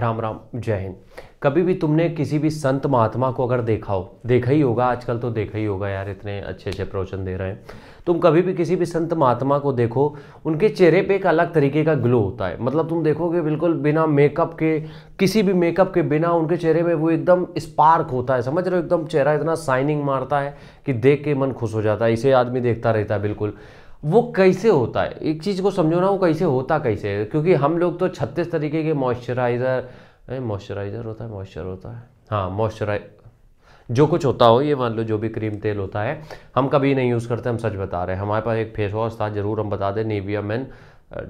राम राम जय हिंद कभी भी तुमने किसी भी संत महात्मा को अगर देखा हो देखा ही होगा आजकल तो देखा ही होगा यार इतने अच्छे अच्छे प्रवचन दे रहे हैं तुम कभी भी किसी भी संत महात्मा को देखो उनके चेहरे पे एक अलग तरीके का ग्लो होता है मतलब तुम देखोगे बिल्कुल बिना मेकअप के किसी भी मेकअप के बिना उनके चेहरे में वो एकदम स्पार्क होता है समझ रहे हो एकदम चेहरा इतना शाइनिंग मारता है कि देख के मन खुश हो जाता है इसे आदमी देखता रहता है बिल्कुल वो कैसे होता है एक चीज़ को समझो ना वो कैसे होता कैसे क्योंकि हम लोग तो छत्तीस तरीके के मॉइस्चराइज़र मॉइस्चराइज़र होता है मॉइस्चर होता है हाँ मॉइस्चराइज जो कुछ होता हो ये मान लो जो भी क्रीम तेल होता है हम कभी नहीं यूज़ करते हम सच बता रहे हैं हमारे पास एक फेस वॉश था ज़रूर हम बता दें निविया मैन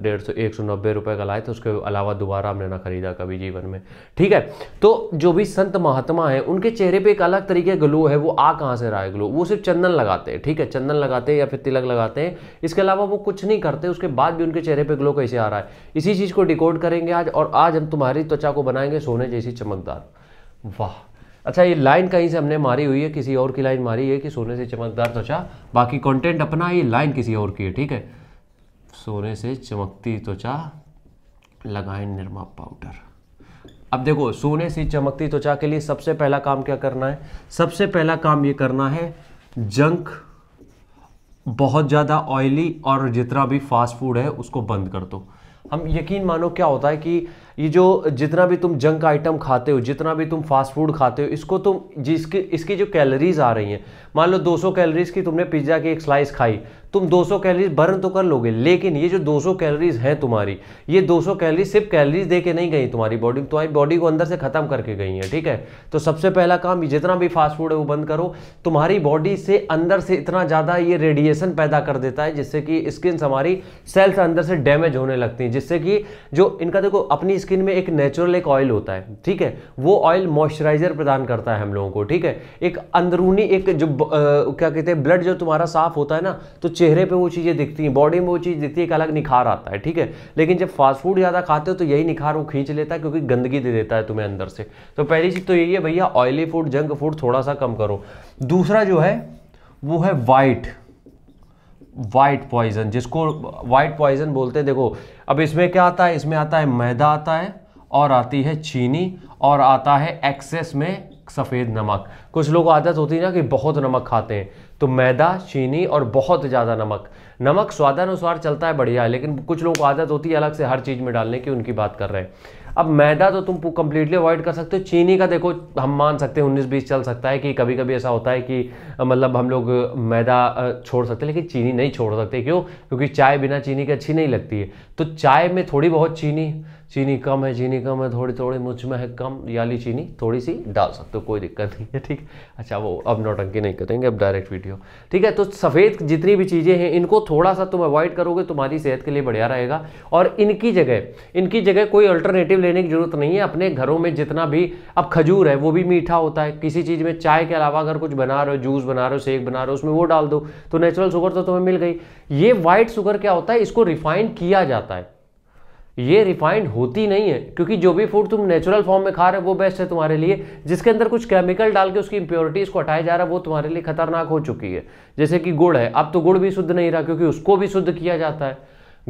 डेढ़ सौ एक सौ नब्बे रुपये का लाए थे उसके अलावा दोबारा हमने ना खरीदा कभी जीवन में ठीक है तो जो भी संत महात्मा है उनके चेहरे पे एक अलग तरीके ग्लो है वो आ कहाँ से रहा है ग्लो वो सिर्फ चंदन लगाते हैं ठीक है चंदन लगाते हैं या फिर तिलक लगाते हैं इसके अलावा वो कुछ नहीं करते उसके बाद भी उनके चेहरे पर ग्लो कैसे आ रहा है इसी चीज़ को डिकोड करेंगे आज और आज हम तुम्हारी त्वचा को बनाएंगे सोने जैसी चमकदार वाह अच्छा ये लाइन कहीं से हमने मारी हुई है किसी और की लाइन मारी है कि सोने से चमकदार त्वचा बाकी कंटेंट अपना ये लाइन किसी और की है ठीक है सोने से चमकती त्वचा लगाएं निर्मा पाउडर अब देखो सोने से चमकती त्वचा के लिए सबसे पहला काम क्या करना है सबसे पहला काम ये करना है जंक बहुत ज़्यादा ऑयली और जितना भी फास्ट फूड है उसको बंद कर दो हम यकीन मानो क्या होता है कि ये जो जितना भी तुम जंक आइटम खाते हो जितना भी तुम फास्ट फूड खाते हो इसको तुम जिसकी इसकी जो कैलोरीज आ रही हैं मान लो 200 कैलोरीज की तुमने पिज्ज़ा की एक स्लाइस खाई तुम 200 कैलोरीज बर्न तो कर लोगे लेकिन ये जो 200 कैलोरीज है तुम्हारी ये 200 कैलोरीज सिर्फ कैलोरीज दे के नहीं गई तुम्हारी बॉडी तुम्हारी बॉडी को अंदर से ख़त्म करके गई है ठीक है तो सबसे पहला काम जितना भी फास्ट फूड है वो बंद करो तुम्हारी बॉडी से अंदर से इतना ज़्यादा ये रेडिएशन पैदा कर देता है जिससे कि स्किन हमारी सेल्स अंदर से डैमेज होने लगती हैं जिससे कि जो इनका देखो अपनी स्किन में एक नेचुरल एक ऑयल होता है ठीक है वो ऑयल मॉइस्चराइजर प्रदान करता है हम लोगों को ठीक है एक अंदरूनी एक जो आ, क्या कहते हैं ब्लड जो तुम्हारा साफ होता है ना तो चेहरे पे वो चीज़ें दिखती हैं बॉडी में वो चीज़ दिखती है एक अलग निखार आता है ठीक है लेकिन जब फास्ट फूड ज़्यादा खाते हो तो यही निखार वो खींच लेता है क्योंकि गंदगी दे देता है तुम्हें अंदर से तो पहली चीज़ तो यही है भैया ऑयली फूड जंक फूड थोड़ा सा कम करो दूसरा जो है वो है वाइट वाइट पॉइजन जिसको वाइट पॉइजन बोलते हैं देखो अब इसमें क्या आता है इसमें आता है मैदा आता है और आती है चीनी और आता है एक्सेस में सफ़ेद नमक कुछ लोग आदत होती है ना कि बहुत नमक खाते हैं तो मैदा चीनी और बहुत ज़्यादा नमक नमक स्वादानुसार चलता है बढ़िया लेकिन कुछ लोगों को आदत होती है अलग से हर चीज़ में डालने की उनकी बात कर रहे हैं अब मैदा तो तुम कंप्लीटली अवॉइड कर सकते हो चीनी का देखो हम मान सकते हैं उन्नीस बीस चल सकता है कि कभी कभी ऐसा होता है कि मतलब हम लोग मैदा छोड़ सकते हैं लेकिन चीनी नहीं छोड़ सकते क्यों क्योंकि चाय बिना चीनी की अच्छी नहीं लगती है तो चाय में थोड़ी बहुत चीनी चीनी कम है चीनी कम है थोड़ी थोड़ी मुझ में है कम याली चीनी थोड़ी सी डाल सकते हो कोई दिक्कत नहीं है ठीक अच्छा वो अब नौटंकी नहीं करेंगे अब डायरेक्ट वीडियो ठीक है तो सफ़ेद जितनी भी चीज़ें हैं इनको थोड़ा सा तुम अवॉइड करोगे तुम्हारी सेहत के लिए बढ़िया रहेगा और इनकी जगह इनकी जगह कोई अल्टरनेटिव लेने की ज़रूरत नहीं है अपने घरों में जितना भी अब खजूर है वो भी मीठा होता है किसी चीज़ में चाय के अलावा अगर कुछ बना रहे हो जूस बना रहे हो शेक बना रहे हो उसमें वो डाल दो तो नेचुरल शुगर तो तुम्हें मिल गई ये व्हाइट शुगर क्या होता है इसको रिफाइन किया जाता है ये रिफाइंड होती नहीं है क्योंकि जो भी फूड तुम नेचुरल फॉर्म में खा रहे हो वो बेस्ट है तुम्हारे लिए जिसके अंदर कुछ केमिकल डाल के उसकी इंप्योरिटीज़ को हटाया जा रहा है वो तुम्हारे लिए खतरनाक हो चुकी है जैसे कि गुड़ है अब तो गुड़ भी शुद्ध नहीं रहा क्योंकि उसको भी शुद्ध किया जाता है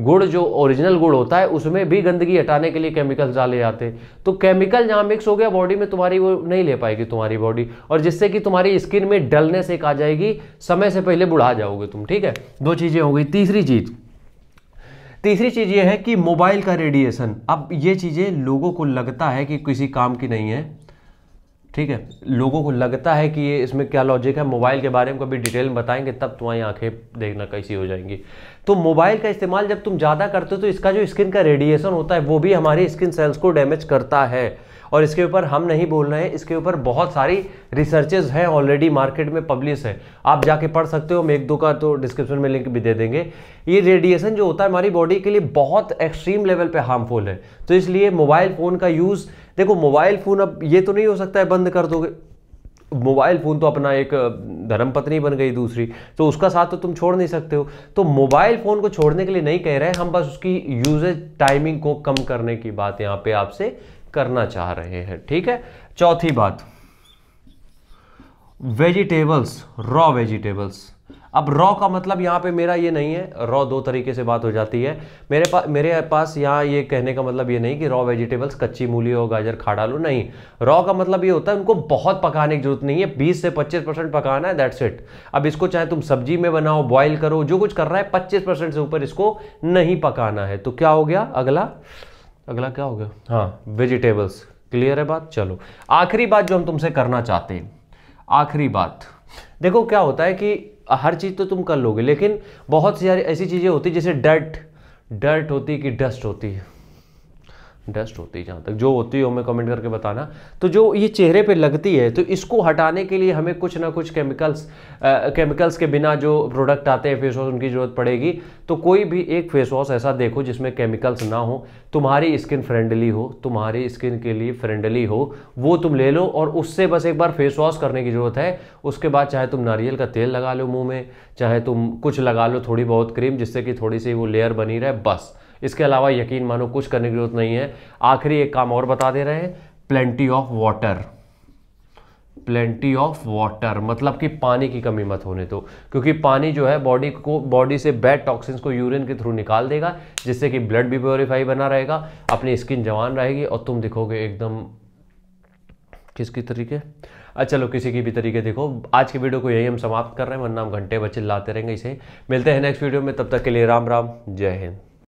गुड़ जो ओरिजिनल गुड़ होता है उसमें भी गंदगी हटाने के लिए केमिकल्स डाले जाते हैं तो केमिकल जहाँ मिक्स हो गया बॉडी में तुम्हारी वो नहीं ले पाएगी तुम्हारी बॉडी और जिससे कि तुम्हारी स्किन में डलनेस एक आ जाएगी समय से पहले बुढ़ा जाओगे तुम ठीक है दो चीज़ें हो गई तीसरी चीज़ तीसरी चीज़ ये है कि मोबाइल का रेडिएशन अब ये चीज़ें लोगों को लगता है कि किसी काम की नहीं है ठीक है लोगों को लगता है कि ये इसमें क्या लॉजिक है मोबाइल के बारे में कभी डिटेल में बताएंगे तब तुम्हारी आंखें देखना कैसी हो जाएंगी तो मोबाइल का इस्तेमाल जब तुम ज़्यादा करते हो तो इसका जो स्किन का रेडिएशन होता है वो भी हमारी स्किन सेल्स को डैमेज करता है और इसके ऊपर हम नहीं बोल रहे हैं इसके ऊपर बहुत सारी रिसर्चेज हैं ऑलरेडी मार्केट में पब्लिश है आप जाके पढ़ सकते हो हम एक दो का तो डिस्क्रिप्शन में लिंक भी दे देंगे ये रेडिएशन जो होता है हमारी बॉडी के लिए बहुत एक्सट्रीम लेवल पर हार्मफुल है तो इसलिए मोबाइल फ़ोन का यूज़ देखो मोबाइल फ़ोन अब ये तो नहीं हो सकता है बंद कर दोगे मोबाइल फ़ोन तो अपना एक धर्मपत्नी बन गई दूसरी तो उसका साथ तो तुम छोड़ नहीं सकते हो तो मोबाइल फ़ोन को छोड़ने के लिए नहीं कह रहे हैं हम बस उसकी यूजेज टाइमिंग को कम करने की बात यहाँ पे आपसे करना चाह रहे हैं ठीक है चौथी बात वेजिटेबल्स रॉ वेजिटेबल्स अब रॉ का मतलब यहां पे मेरा ये नहीं है रॉ दो तरीके से बात हो जाती है मेरे पास मेरे पास यहां ये कहने का मतलब ये नहीं कि रॉ वेजिटेबल्स कच्ची मूली हो गाजर खा डालो नहीं रॉ का मतलब ये होता है उनको बहुत पकाने की जरूरत नहीं है 20 से 25 परसेंट पकाना है दैट्स इट अब इसको चाहे तुम सब्जी में बनाओ बॉयल करो जो कुछ कर रहा है पच्चीस से ऊपर इसको नहीं पकाना है तो क्या हो गया अगला अगला क्या हो गया हाँ वेजिटेबल्स क्लियर है बात चलो आखिरी बात जो हम तुमसे करना चाहते हैं आखिरी बात देखो क्या होता है कि हर चीज़ तो तुम कर लोगे लेकिन बहुत सी ऐसी चीज़ें होती जैसे डर्ट डर्ट होती कि डस्ट होती है डस्ट होती है जहाँ तक जो होती है हमें कमेंट करके बताना तो जो ये चेहरे पे लगती है तो इसको हटाने के लिए हमें कुछ ना कुछ केमिकल्स आ, केमिकल्स के बिना जो प्रोडक्ट आते हैं फेस वॉश उनकी ज़रूरत पड़ेगी तो कोई भी एक फेस वॉश ऐसा देखो जिसमें केमिकल्स ना हो तुम्हारी स्किन फ्रेंडली हो तुम्हारी स्किन के लिए फ्रेंडली हो वो तुम ले लो और उससे बस एक बार फेस वॉश करने की ज़रूरत है उसके बाद चाहे तुम नारियल का तेल लगा लो मुँह में चाहे तुम कुछ लगा लो थोड़ी बहुत क्रीम जिससे कि थोड़ी सी वो लेयर बनी रहे बस इसके अलावा यकीन मानो कुछ करने की जरूरत नहीं है आखिरी एक काम और बता दे रहे हैं plenty of water plenty of water मतलब कि पानी की कमी मत होने दो क्योंकि पानी जो है बॉडी को बॉडी से बैड टॉक्सिन्स को यूरिन के थ्रू निकाल देगा जिससे कि ब्लड भी प्योरीफाई बना रहेगा अपनी स्किन जवान रहेगी और तुम दिखोगे एकदम किसकी तरीके अच्छा चलो किसी की भी तरीके देखो आज की वीडियो को यही हम समाप्त कर रहे हैं वरना हम घंटे बच्चे लाते रहेंगे इसे मिलते हैं नेक्स्ट वीडियो में तब तक के लिए राम राम जय हिंद